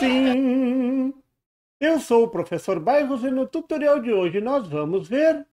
Sim, Eu sou o professor Bairros e no tutorial de hoje nós vamos ver...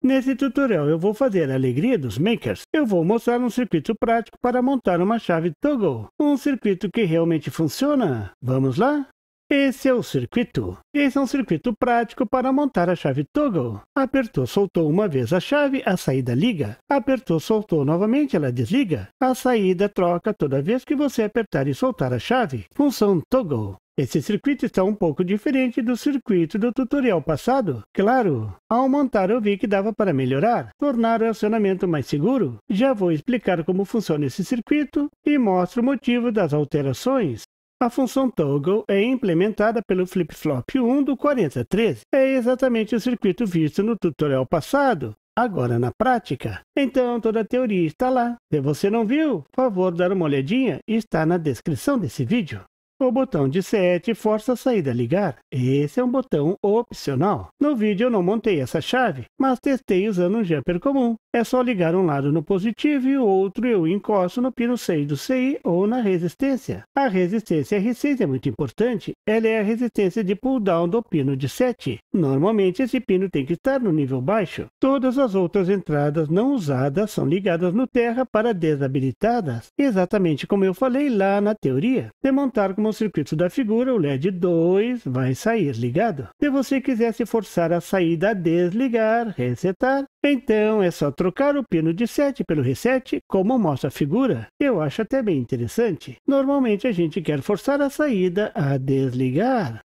Nesse tutorial eu vou fazer a alegria dos makers. Eu vou mostrar um circuito prático para montar uma chave toggle. Um circuito que realmente funciona. Vamos lá? Esse é o circuito. Esse é um circuito prático para montar a chave toggle. Apertou, soltou uma vez a chave, a saída liga. Apertou, soltou novamente, ela desliga. A saída troca toda vez que você apertar e soltar a chave. Função toggle. Esse circuito está um pouco diferente do circuito do tutorial passado. Claro, ao montar eu vi que dava para melhorar, tornar o acionamento mais seguro. Já vou explicar como funciona esse circuito e mostro o motivo das alterações. A função toggle é implementada pelo flip-flop 1 do 4013. É exatamente o circuito visto no tutorial passado, agora na prática. Então, toda a teoria está lá. Se você não viu, por favor, dar uma olhadinha, está na descrição desse vídeo. O botão de set força a saída ligar. Esse é um botão opcional. No vídeo eu não montei essa chave, mas testei usando um jumper comum. É só ligar um lado no positivo e o outro eu encosto no pino 6 do CI ou na resistência. A resistência R6 é muito importante, ela é a resistência de pull-down do pino de 7. Normalmente esse pino tem que estar no nível baixo. Todas as outras entradas não usadas são ligadas no terra para desabilitadas, exatamente como eu falei lá na teoria. Demontar como o circuito da figura, o LED 2 vai sair ligado. Se você quisesse forçar a saída a desligar, resetar, então é só trocar o pino de 7 pelo reset, como mostra a figura. Eu acho até bem interessante. Normalmente a gente quer forçar a saída a desligar.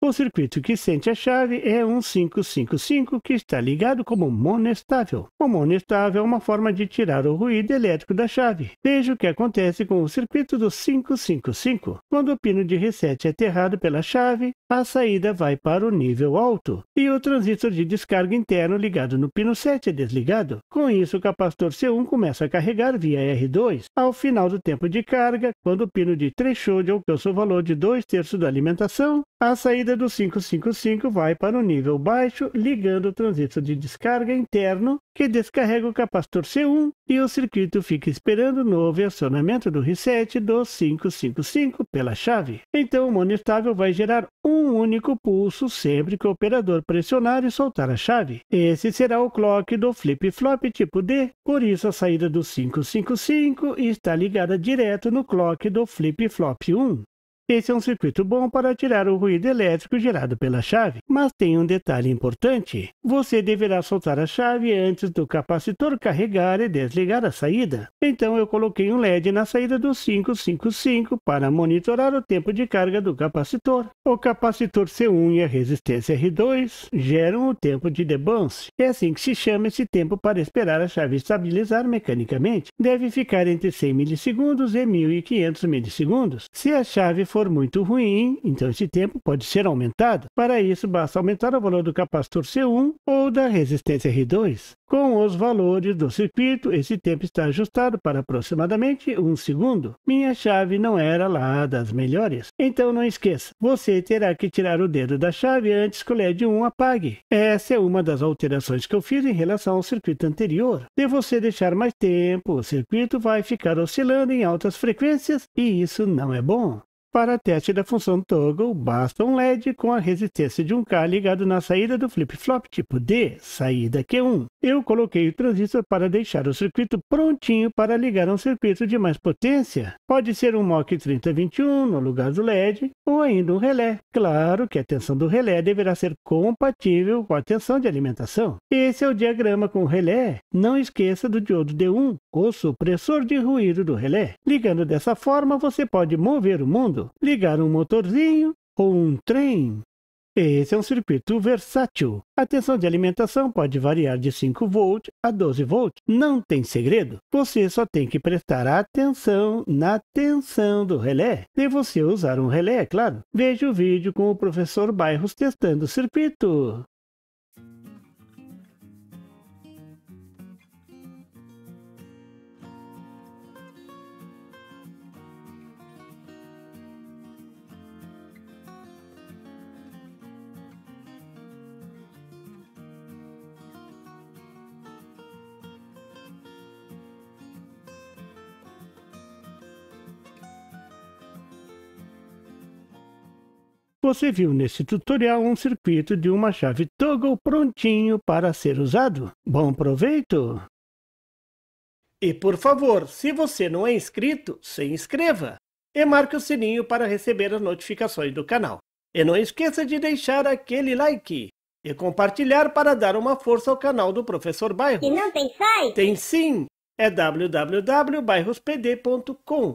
O circuito que sente a chave é um 555 que está ligado como monoestável. O monoestável é uma forma de tirar o ruído elétrico da chave. Veja o que acontece com o circuito do 555. Quando o pino de reset é aterrado pela chave, a saída vai para o nível alto e o transistor de descarga interno ligado no pino 7 é desligado. Com isso, o capacitor C1 começa a carregar via R2. Ao final do tempo de carga, quando o pino de threshold alcança o valor de 2 terços da alimentação, a saída saída do 555 vai para o nível baixo, ligando o transistor de descarga interno, que descarrega o capacitor C1 e o circuito fica esperando novo acionamento do reset do 555 pela chave. Então, o mono estável vai gerar um único pulso sempre que o operador pressionar e soltar a chave. Esse será o clock do flip-flop tipo D, por isso a saída do 555 está ligada direto no clock do flip-flop 1. Esse é um circuito bom para tirar o ruído elétrico gerado pela chave, mas tem um detalhe importante. Você deverá soltar a chave antes do capacitor carregar e desligar a saída. Então eu coloquei um LED na saída do 555 para monitorar o tempo de carga do capacitor. O capacitor C1 e a resistência R2 geram o tempo de debounce. É assim que se chama esse tempo para esperar a chave estabilizar mecanicamente. Deve ficar entre 100 milissegundos e 1500 milissegundos. Se a chave for for muito ruim, então esse tempo pode ser aumentado. Para isso, basta aumentar o valor do capacitor C1 ou da resistência R2. Com os valores do circuito, esse tempo está ajustado para aproximadamente um segundo. Minha chave não era lá das melhores. Então não esqueça, você terá que tirar o dedo da chave antes que o LED 1 apague. Essa é uma das alterações que eu fiz em relação ao circuito anterior. Se você deixar mais tempo, o circuito vai ficar oscilando em altas frequências e isso não é bom. Para teste da função toggle, basta um LED com a resistência de um K ligado na saída do flip-flop tipo D, saída Q1. Eu coloquei o transistor para deixar o circuito prontinho para ligar um circuito de mais potência. Pode ser um MOC 3021 no lugar do LED, ou ainda um relé. Claro que a tensão do relé deverá ser compatível com a tensão de alimentação. Esse é o diagrama com o relé. Não esqueça do diodo D1, o supressor de ruído do relé. Ligando dessa forma, você pode mover o mundo mundo, ligar um motorzinho ou um trem. Esse é um circuito versátil. A tensão de alimentação pode variar de 5 V a 12 V. Não tem segredo. Você só tem que prestar atenção na tensão do relé. Se você usar um relé, é claro. Veja o vídeo com o professor Bairros testando o circuito. Você viu nesse tutorial um circuito de uma chave toggle prontinho para ser usado. Bom proveito! E por favor, se você não é inscrito, se inscreva e marque o sininho para receber as notificações do canal. E não esqueça de deixar aquele like e compartilhar para dar uma força ao canal do Professor Bairros. E não tem site? Tem sim! É www.bairrospd.com.